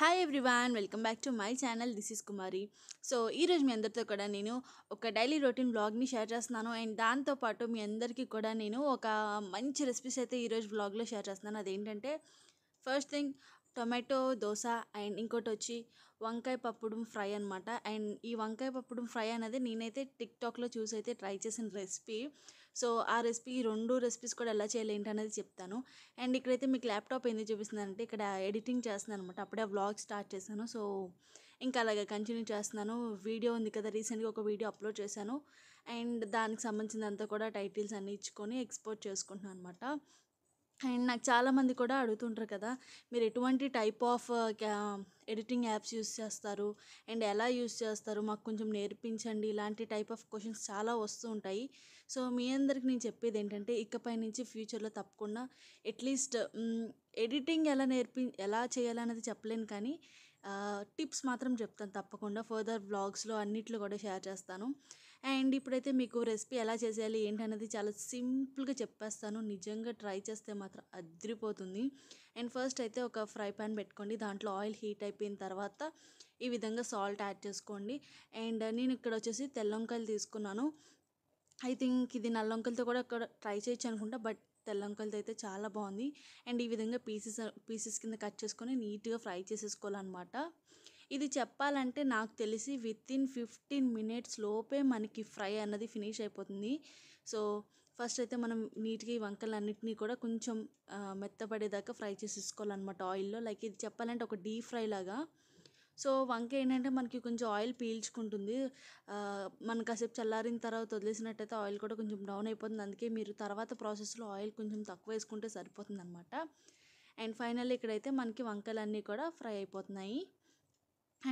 hi everyone welcome back to my channel this is Kumari so ఈరోజు మీ అందరితో కూడా నేను ఒక డైలీ రొటీన్ బ్లాగ్ని షేర్ చేస్తున్నాను అండ్ దాంతోపాటు మీ అందరికీ కూడా నేను ఒక మంచి రెసిపీస్ అయితే ఈరోజు బ్లాగ్లో షేర్ చేస్తున్నాను అదేంటంటే first thing tomato dosa and ఇంకోటి వచ్చి వంకాయ పప్పుడు ఫ్రై అనమాట అండ్ ఈ వంకాయ పప్పుడు ఫ్రై అనేది నేనైతే టిక్టాక్లో చూసి అయితే ట్రై చేసిన రెసిపీ సో ఆ రెసిపీ ఈ రెండు రెసిపీస్ కూడా ఎలా చేయాలి అనేది చెప్తాను అండ్ ఇక్కడైతే మీకు ల్యాప్టాప్ ఏంది చూపిస్తుందంటే ఇక్కడ ఎడిటింగ్ చేస్తున్నాను అనమాట అప్పుడే వ్లాగ్ స్టార్ట్ చేశాను సో ఇంకా అలాగే కంటిన్యూ చేస్తున్నాను వీడియో ఉంది కదా రీసెంట్గా ఒక వీడియో అప్లోడ్ చేశాను అండ్ దానికి సంబంధించినంత కూడా టైటిల్స్ అన్ని ఇచ్చుకొని ఎక్స్పోర్ట్ చేసుకుంటున్నాను అనమాట అండ్ నాకు చాలామంది కూడా అడుగుతుంటారు కదా మీరు ఎటువంటి type of editing apps use చేస్తారు అండ్ ఎలా యూస్ చేస్తారు మాకు కొంచెం నేర్పించండి ఇలాంటి టైప్ ఆఫ్ క్వశ్చన్స్ చాలా వస్తూ ఉంటాయి సో మీ అందరికి నేను చెప్పేది ఏంటంటే ఇకపై నుంచి ఫ్యూచర్లో తప్పకుండా అట్లీస్ట్ ఎడిటింగ్ ఎలా నేర్పి ఎలా చేయాలనేది చెప్పలేను కానీ టిప్స్ మాత్రం చెప్తాను తప్పకుండా ఫర్దర్ బ్లాగ్స్లో అన్నిట్లో కూడా షేర్ చేస్తాను అండ్ ఇప్పుడైతే మీకు రెసిపీ ఎలా చేసేయాలి ఏంటనేది చాలా సింపుల్గా చెప్పేస్తాను నిజంగా ట్రై చేస్తే మాత్రం అదిరిపోతుంది అండ్ ఫస్ట్ అయితే ఒక ఫ్రై పాన్ పెట్టుకోండి దాంట్లో ఆయిల్ హీట్ అయిపోయిన తర్వాత ఈ విధంగా సాల్ట్ యాడ్ చేసుకోండి అండ్ నేను ఇక్కడ వచ్చేసి తెల్లంకాయలు తీసుకున్నాను ఐ థింక్ ఇది నల్లంకాయలతో కూడా ఇక్కడ ట్రై చేయొచ్చు అనుకుంటా బట్ తెల్లంకాయలతో అయితే చాలా బాగుంది అండ్ ఈ విధంగా పీసెస్ పీసెస్ కింద కట్ చేసుకొని నీట్గా ఫ్రై చేసేసుకోవాలన్నమాట ఇది చెప్పాలంటే నాకు తెలిసి వితిన్ ఫిఫ్టీన్ మినిట్స్ లోపే మనకి ఫ్రై అన్నది ఫినిష్ అయిపోతుంది సో ఫస్ట్ అయితే మనం నీట్గా ఈ వంకలన్నింటినీ కూడా కొంచెం మెత్తపడేదాకా ఫ్రై చేసేసుకోవాలన్నమాట ఆయిల్లో లైక్ ఇది చెప్పాలంటే ఒక డీప్ ఫ్రై లాగా సో వంక ఏంటంటే మనకి కొంచెం ఆయిల్ పీల్చుకుంటుంది మనం కాసేపు చల్లారిన తర్వాత వదిలేసినట్టయితే ఆయిల్ కూడా కొంచెం డౌన్ అయిపోతుంది అందుకే మీరు తర్వాత ప్రాసెస్లో ఆయిల్ కొంచెం తక్కువ వేసుకుంటే సరిపోతుంది అనమాట అండ్ ఫైనల్లీ ఇక్కడైతే మనకి వంకలన్నీ కూడా ఫ్రై అయిపోతున్నాయి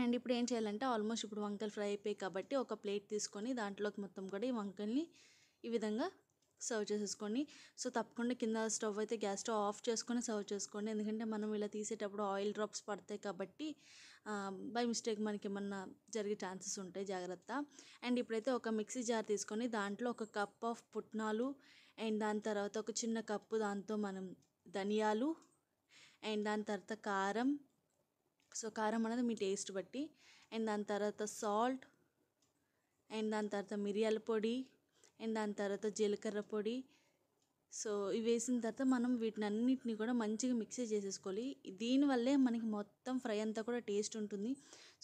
అండ్ ఇప్పుడు ఏం చేయాలంటే ఆల్మోస్ట్ ఇప్పుడు వంకాయలు ఫ్రై అయిపోయాయి కాబట్టి ఒక ప్లేట్ తీసుకొని దాంట్లోకి మొత్తం కూడా ఈ వంకల్ని ఈ విధంగా సర్వ్ చేసేసుకోండి సో తప్పకుండా కింద స్టవ్ అయితే గ్యాస్ స్టవ్ ఆఫ్ చేసుకొని సర్వ్ చేసుకోండి ఎందుకంటే మనం ఇలా తీసేటప్పుడు ఆయిల్ డ్రాప్స్ పడతాయి కాబట్టి బై మిస్టేక్ మనకి ఏమన్నా జరిగే ఛాన్సెస్ ఉంటాయి జాగ్రత్త అండ్ ఇప్పుడైతే ఒక మిక్సీ జార్ తీసుకొని దాంట్లో ఒక కప్ ఆఫ్ పుట్నాలు అండ్ దాని తర్వాత ఒక చిన్న కప్పు దాంతో మనం ధనియాలు అండ్ దాని తర్వాత కారం సో కారం అనేది మీ టేస్ట్ బట్టి అండ్ దాని తర్వాత సాల్ట్ అండ్ దాని తర్వాత మిరియాల పొడి అండ్ దాని తర్వాత జీలకర్ర పొడి సో ఇవి వేసిన తర్వాత మనం వీటిని అన్నిటిని కూడా మంచిగా మిక్స్ చేసేసుకోవాలి దీనివల్లే మనకి మొత్తం ఫ్రై అంతా కూడా టేస్ట్ ఉంటుంది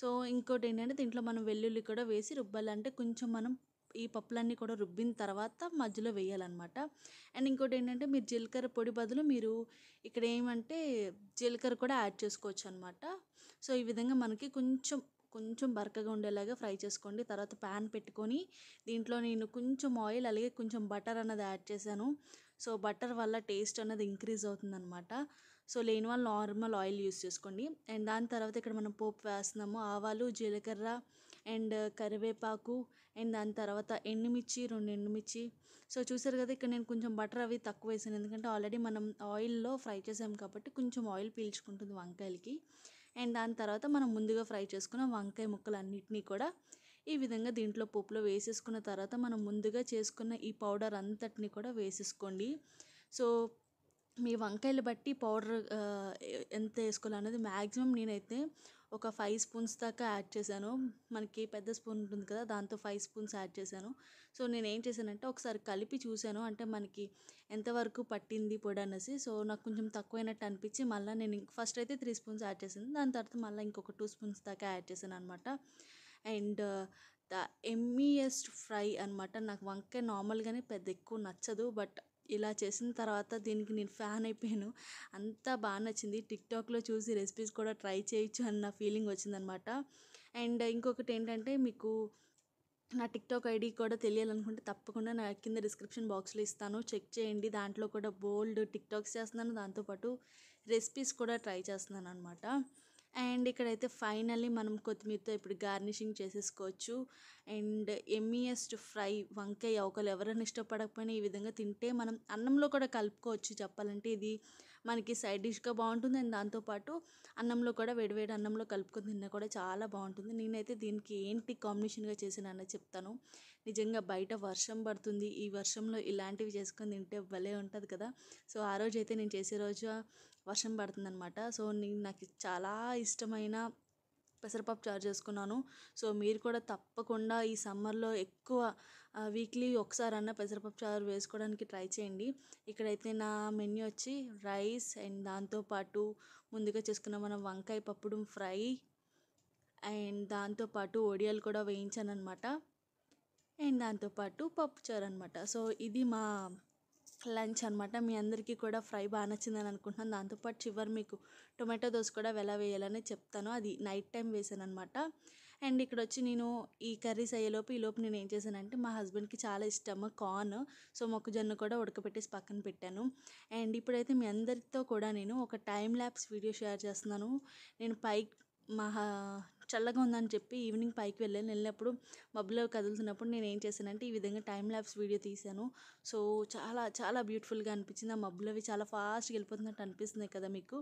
సో ఇంకోటి ఏంటంటే దీంట్లో మనం వెల్లుల్లి కూడా వేసి రుబ్బాలంటే కొంచెం మనం ఈ పప్పులన్నీ కూడా రుబ్బిన తర్వాత మధ్యలో వేయాలన్నమాట అండ్ ఇంకోటి ఏంటంటే మీరు జీలకర్ర పొడి బదులు మీరు ఇక్కడ ఏమంటే జీలకర్ర కూడా యాడ్ చేసుకోవచ్చు అనమాట సో ఈ విధంగా మనకి కొంచెం కొంచెం బరకగా ఉండేలాగా ఫ్రై చేసుకోండి తర్వాత ప్యాన్ పెట్టుకొని దీంట్లో నేను కొంచెం ఆయిల్ అలాగే కొంచెం బటర్ అన్నది యాడ్ చేశాను సో బటర్ వల్ల టేస్ట్ అన్నది ఇంక్రీజ్ అనమాట సో లేని వాళ్ళు నార్మల్ ఆయిల్ యూస్ చేసుకోండి అండ్ దాని తర్వాత ఇక్కడ మనం పోపు వేస్తున్నాము ఆవాలు జీలకర్ర అండ్ కరివేపాకు అండ్ దాని తర్వాత ఎండుమిర్చి రెండు ఎండుమిర్చి సో చూసారు కదా ఇక్కడ నేను కొంచెం బటర్ అవి తక్కువ వేసాను ఎందుకంటే ఆల్రెడీ మనం ఆయిల్లో ఫ్రై చేసాం కాబట్టి కొంచెం ఆయిల్ పీల్చుకుంటుంది వంకాయలకి అండ్ దాని తర్వాత మనం ముందుగా ఫ్రై చేసుకున్న వంకాయ అన్నింటినీ కూడా ఈ విధంగా దీంట్లో పప్పులో వేసేసుకున్న తర్వాత మనం ముందుగా చేసుకున్న ఈ పౌడర్ అంతటిని కూడా వేసేసుకోండి సో మీ వంకాయలు బట్టి పౌడర్ ఎంత వేసుకోవాలన్నది మ్యాక్సిమం నేనైతే ఒక ఫైవ్ స్పూన్స్ దాకా యాడ్ చేశాను మనకి పెద్ద స్పూన్ ఉంటుంది కదా దాంతో ఫైవ్ స్పూన్స్ యాడ్ చేశాను సో నేను ఏం చేశానంటే ఒకసారి కలిపి చూశాను అంటే మనకి ఎంతవరకు పట్టింది పొడి అనేసి సో నాకు కొంచెం తక్కువైనట్టు అనిపించి మళ్ళీ నేను ఫస్ట్ అయితే త్రీ స్పూన్స్ యాడ్ చేశాను దాని తర్వాత మళ్ళీ ఇంకొక టూ స్పూన్స్ దాకా యాడ్ చేశాను అనమాట అండ్ ద ఫ్రై అనమాట నాకు వంకాయ నార్మల్గానే పెద్ద ఎక్కువ నచ్చదు బట్ ఇలా చేసిన తర్వాత దీనికి నేను ఫ్యాన్ అయిపోయాను అంత బాగా నచ్చింది టిక్టాక్లో చూసి రెసిపీస్ కూడా ట్రై చేయొచ్చు అన్న ఫీలింగ్ వచ్చిందనమాట అండ్ ఇంకొకటి ఏంటంటే మీకు నా టిక్టాక్ ఐడి కూడా తెలియాలనుకుంటే తప్పకుండా నా కింద డిస్క్రిప్షన్ బాక్స్లో ఇస్తాను చెక్ చేయండి దాంట్లో కూడా బోల్డ్ టిక్టాక్స్ చేస్తున్నాను దాంతోపాటు రెసిపీస్ కూడా ట్రై చేస్తున్నాను అనమాట అండ్ ఇక్కడైతే ఫైనల్లీ మనం కొత్తిమీరతో ఇప్పుడు గార్నిషింగ్ చేసేసుకోవచ్చు అండ్ ఎమ్మియెస్ట్ ఫ్రై వంకాయ ఒకరు ఎవరైనా ఇష్టపడకపోయినా ఈ విధంగా తింటే మనం అన్నంలో కూడా కలుపుకోవచ్చు చెప్పాలంటే ఇది మనకి సైడ్ డిష్గా బాగుంటుంది అండ్ దాంతోపాటు అన్నంలో కూడా వేడివేడి అన్నంలో కలుపుకొని తిన్నా కూడా చాలా బాగుంటుంది నేనైతే దీనికి ఏంటి కాంబినేషన్గా చేసినా చెప్తాను నిజంగా బయట వర్షం పడుతుంది ఈ వర్షంలో ఇలాంటివి చేసుకొని తింటే భలే ఉంటుంది కదా సో ఆ రోజు అయితే నేను చేసే రోజు వర్షం పడుతుందనమాట సో నేను నాకు చాలా ఇష్టమైన పెసరపప్పు చారు చేసుకున్నాను సో మీరు కూడా తప్పకుండా ఈ సమ్మర్లో ఎక్కువ వీక్లీ ఒకసారన్నా పెసరపప్పు చారు వేసుకోవడానికి ట్రై చేయండి ఇక్కడైతే నా మెన్యూ వచ్చి రైస్ అండ్ దాంతోపాటు ముందుగా చేసుకున్న మనం వంకాయ పప్పుడు ఫ్రై అండ్ దాంతోపాటు ఒడియాలు కూడా వేయించాను అనమాట అండ్ దాంతోపాటు చారు అనమాట సో ఇది మా లంచ్ అనమాట మీ అందరికీ కూడా ఫ్రై బాగా నచ్చిందని అనుకుంటున్నాను దాంతోపాటు చివరి మీకు టొమాటో దోశ కూడా ఎలా వేయాలని చెప్తాను అది నైట్ టైం వేసాను అనమాట అండ్ ఇక్కడ వచ్చి నేను ఈ కర్రీస్ అయ్యేలోపు ఈలోపు నేను ఏం చేశానంటే మా హస్బెండ్కి చాలా ఇష్టము కార్న్ సో మొక్కజొన్న కూడా ఉడకపెట్టేసి పక్కన పెట్టాను అండ్ ఇప్పుడైతే మీ అందరితో కూడా నేను ఒక టైం ల్యాబ్స్ వీడియో షేర్ చేస్తున్నాను నేను పైకి మహా చల్లగా ఉందని చెప్పి ఈవినింగ్ పైకి వెళ్ళాను వెళ్ళినప్పుడు మబ్బులో కదులుతున్నప్పుడు నేను ఏం చేశానంటే ఈ విధంగా టైం ల్యాబ్స్ వీడియో తీశాను సో చాలా చాలా బ్యూటిఫుల్గా అనిపించింది ఆ మబ్బులు అవి చాలా ఫాస్ట్గా వెళ్ళిపోతున్నట్టు అనిపిస్తుంది కదా మీకు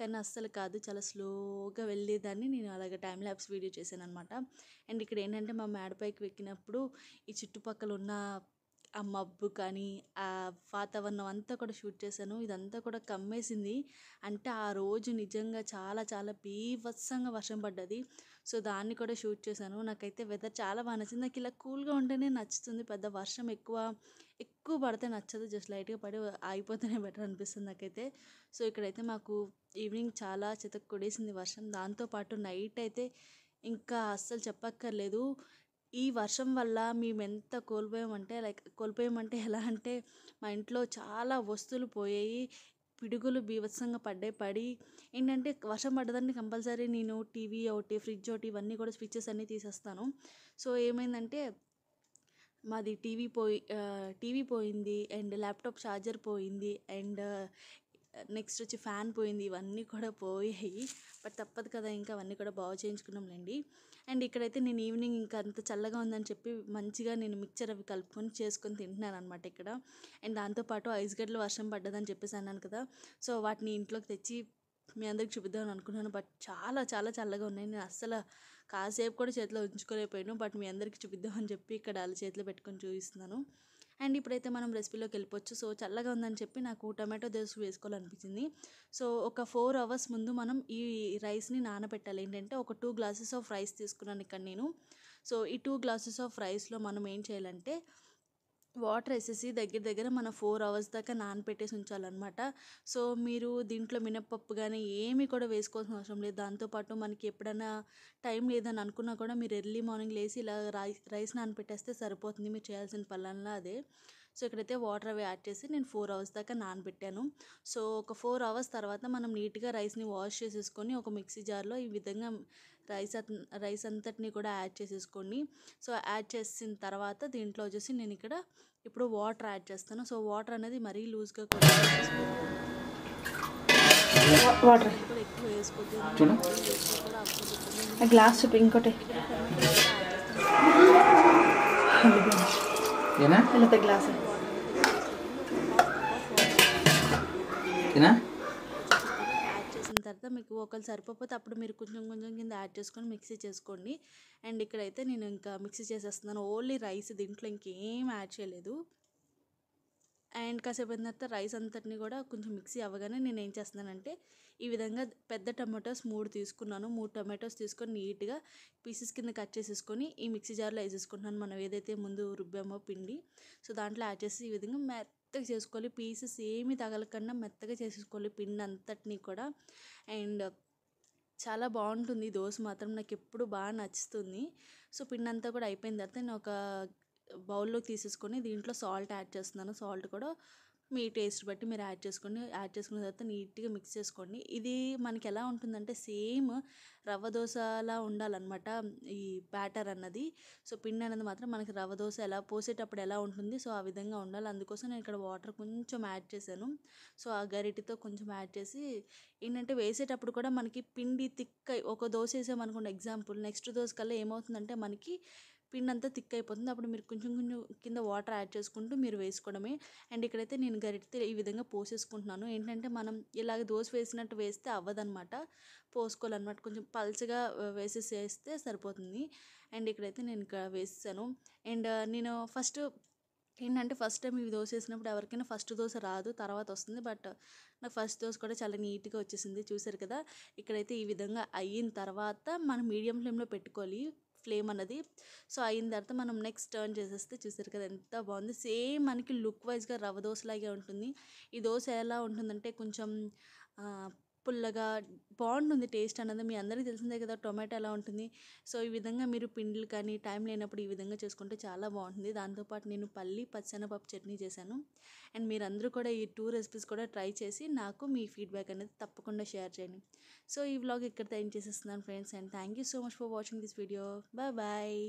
కానీ అస్సలు కాదు చాలా స్లోగా వెళ్ళేదాన్ని నేను అలాగే టైం ల్యాబ్స్ వీడియో చేశాను అనమాట అండ్ ఇక్కడ ఏంటంటే మా మేడపైకి ఎక్కినప్పుడు ఈ చుట్టుపక్కల ఉన్న ఆ మబ్బు కానీ ఆ వాతావరణం అంతా కూడా షూట్ చేశాను ఇదంతా కూడా కమ్మేసింది అంటే ఆ రోజు నిజంగా చాలా చాలా బీభత్సంగా వర్షం పడ్డది సో దాన్ని కూడా షూట్ చేశాను నాకైతే వెదర్ చాలా బాగా నచ్చింది నాకు ఇలా కూల్గా ఉంటేనే నచ్చుతుంది పెద్ద వర్షం ఎక్కువ ఎక్కువ పడితే నచ్చదు జస్ట్ లైట్గా పడి ఆగిపోతేనే బెటర్ అనిపిస్తుంది నాకైతే సో ఇక్కడైతే మాకు ఈవినింగ్ చాలా చితక్ కొడేసింది వర్షం దాంతోపాటు నైట్ అయితే ఇంకా అస్సలు చెప్పక్కర్లేదు ఈ వర్షం వల్ల మేమెంత కోల్పోయామంటే లైక్ కోల్పోయామంటే ఎలా అంటే మా ఇంట్లో చాలా వస్తువులు పోయాయి పిడుగులు బీభత్సంగా పడ్డాయి పడి ఏంటంటే వర్షం పడ్డదాన్ని కంపల్సరీ నేను టీవీ ఒకటి ఫ్రిడ్జ్ ఒకటి ఇవన్నీ కూడా స్విచ్చెస్ అన్నీ తీసేస్తాను సో ఏమైందంటే మాది టీవీ పోయి టీవీ పోయింది అండ్ ల్యాప్టాప్ ఛార్జర్ పోయింది అండ్ నెక్స్ట్ వచ్చి ఫ్యాన్ పోయింది ఇవన్నీ కూడా పోయాయి బట్ తప్పదు కదా ఇంకా అవన్నీ కూడా బాగు చేయించుకున్నాంలేండి అండ్ ఇక్కడైతే నేను ఈవినింగ్ ఇంకా అంత చల్లగా ఉందని చెప్పి మంచిగా నేను మిక్చర్ అవి కలుపుకొని చేసుకొని తింటున్నాను అనమాట ఇక్కడ అండ్ దాంతోపాటు ఐస్ గడ్డలు వర్షం పడ్డదని చెప్పేసి అన్నాను కదా సో వాటిని ఇంట్లోకి తెచ్చి మీ అందరికి చూపిద్దామని అనుకున్నాను బట్ చాలా చాలా చల్లగా ఉన్నాయి నేను అస్సలు కాసేపు కూడా చేతిలో ఉంచుకోలేకపోయాను బట్ మీ అందరికి చూపిద్దామని చెప్పి ఇక్కడ అలా చేతిలో పెట్టుకొని చూపిస్తున్నాను అండ్ ఇప్పుడైతే మనం రెసిపీలోకి వెళ్ళిపోవచ్చు సో చల్లగా ఉందని చెప్పి నాకు టొమాటో దోశ వేసుకోవాలనిపించింది సో ఒక ఫోర్ అవర్స్ ముందు మనం ఈ రైస్ని నానబెట్టాలి ఏంటంటే ఒక టూ గ్లాసెస్ ఆఫ్ రైస్ తీసుకున్నాను ఇక్కడ నేను సో ఈ టూ గ్లాసెస్ ఆఫ్ రైస్లో మనం ఏం చేయాలంటే వాటర్ వేసేసి దగ్గర దగ్గర మన ఫోర్ అవర్స్ దాకా నానపెట్టేసి ఉంచాలన్నమాట సో మీరు దీంట్లో మినప్పప్పు కానీ ఏమీ కూడా వేసుకోవాల్సిన అవసరం లేదు దాంతోపాటు మనకి ఎప్పుడైనా టైం లేదని అనుకున్నా కూడా మీరు ఎర్లీ మార్నింగ్ లేసి ఇలా రైస్ రైస్ నానపెట్టేస్తే సరిపోతుంది మీరు చేయాల్సిన పనులన్నా అదే సో ఇక్కడైతే వాటర్ అవి యాడ్ చేసి నేను ఫోర్ అవర్స్ దాకా నానబెట్టాను సో ఒక ఫోర్ అవర్స్ తర్వాత మనం నీట్గా రైస్ని వాష్ చేసేసుకొని ఒక మిక్సీ జార్లో ఈ విధంగా రైస్ రైస్ అంతటిని కూడా యాడ్ చేసేసుకొని సో యాడ్ చేసిన తర్వాత దీంట్లో వచ్చేసి నేను ఇక్కడ ఇప్పుడు వాటర్ యాడ్ చేస్తాను సో వాటర్ అనేది మరీ లూజ్గా కూడా వాటర్ ఎక్కువ వేసుకోవచ్చు గ్లాస్ ఇంకోటి ఏనా గ్లాస్ చేసిన తర్వాత మీకు ఒకళ్ళు సరిపోతే అప్పుడు మీరు కొంచెం కొంచెం కింద యాడ్ చేసుకొని మిక్సీ చేసుకోండి అండ్ ఇక్కడైతే నేను ఇంకా మిక్సీ చేసేస్తున్నాను ఓన్లీ రైస్ దీంట్లో ఇంకేం యాడ్ చేయలేదు అండ్ కాసేపు అయిన తర్వాత రైస్ అంతటిని కూడా కొంచెం మిక్సీ అవ్వగానే నేను ఏం చేస్తున్నానంటే ఈ విధంగా పెద్ద టమాటోస్ మూడు తీసుకున్నాను మూడు టమాటోస్ తీసుకొని నీట్గా పీసెస్ కింద కట్ చేసేసుకొని ఈ మిక్సీ జార్లో వేసేసుకుంటున్నాను మనం ఏదైతే ముందు రుబ్బామో పిండి సో దాంట్లో యాడ్ చేసి ఈ విధంగా మెత్తగా చేసుకోవాలి పీసెస్ ఏమీ తగలకుండా మెత్తగా చేసేసుకోవాలి పిండి అంతటినీ కూడా అండ్ చాలా బాగుంటుంది దోశ మాత్రం నాకు ఎప్పుడు బాగా నచ్చుతుంది సో పిండి అంతా కూడా అయిపోయిన తర్వాత నేను ఒక బౌల్లోకి తీసేసుకొని దీంట్లో సాల్ట్ యాడ్ చేస్తున్నాను సాల్ట్ కూడా మీ టేస్ట్ బట్టి మీరు యాడ్ చేసుకొని యాడ్ చేసుకున్న తర్వాత నీట్గా మిక్స్ చేసుకోండి ఇది మనకి ఎలా ఉంటుందంటే సేమ్ రవ్వ దోశలా ఉండాలన్నమాట ఈ బ్యాటర్ అన్నది సో పిండి అనేది మాత్రం మనకి రవ్వ దోశ ఎలా పోసేటప్పుడు ఎలా ఉంటుంది సో ఆ విధంగా ఉండాలి అందుకోసం నేను ఇక్కడ వాటర్ కొంచెం యాడ్ చేశాను సో ఆ గరిటితో కొంచెం యాడ్ చేసి ఏంటంటే వేసేటప్పుడు కూడా మనకి పిండి తిక్క ఒక దోశ వేసామనుకోండి ఎగ్జాంపుల్ నెక్స్ట్ దోశ కల్లా ఏమవుతుందంటే మనకి పిండి అంతా థిక్ అయిపోతుంది అప్పుడు మీరు కొంచెం కొంచెం కింద వాటర్ యాడ్ చేసుకుంటూ మీరు వేసుకోవడమే అండ్ ఇక్కడైతే నేను గరిటితే ఈ విధంగా పోసేసుకుంటున్నాను ఏంటంటే మనం ఇలాగ దోశ వేసినట్టు వేస్తే అవ్వదనమాట పోసుకోవాలన్నమాట కొంచెం పల్చగా వేసేసి వేస్తే సరిపోతుంది అండ్ ఇక్కడైతే నేను ఇక్కడ వేసేసాను అండ్ నేను ఫస్ట్ ఏంటంటే ఫస్ట్ టైం ఇవి దోశ వేసినప్పుడు ఎవరికైనా ఫస్ట్ దోశ రాదు తర్వాత వస్తుంది బట్ నాకు ఫస్ట్ దోశ కూడా చాలా నీట్గా వచ్చేసింది చూసారు కదా ఇక్కడైతే ఈ విధంగా అయిన తర్వాత మనం మీడియం ఫ్లేమ్లో పెట్టుకోవాలి ఫ్లేమ్ అన్నది సో అయిన తర్వాత మనం నెక్స్ట్ టర్న్ చేసేస్తే చూసారు కదా ఎంత బాగుంది సేమ్ మనకి లుక్ వైజ్గా రవ్వ దోశలాగే ఉంటుంది ఈ దోశ ఎలా ఉంటుందంటే కొంచెం పుల్లగా బాగుంటుంది టేస్ట్ అన్నది మీ అందరికీ తెలిసిందే కదా టొమాటో ఎలా ఉంటుంది సో ఈ విధంగా మీరు పిండిలు కానీ టైం లేనప్పుడు ఈ విధంగా చేసుకుంటే చాలా బాగుంటుంది దాంతోపాటు నేను పల్లి పచ్చనపప్పు చట్నీ చేశాను అండ్ మీరందరూ కూడా ఈ టూ రెసిపీస్ కూడా ట్రై చేసి నాకు మీ ఫీడ్బ్యాక్ అనేది తప్పకుండా షేర్ చేయండి సో ఈ వ్లాగ్ ఇక్కడ ఎండ్ చేసేస్తున్నాను friends and thank you so much for watching this video bye bye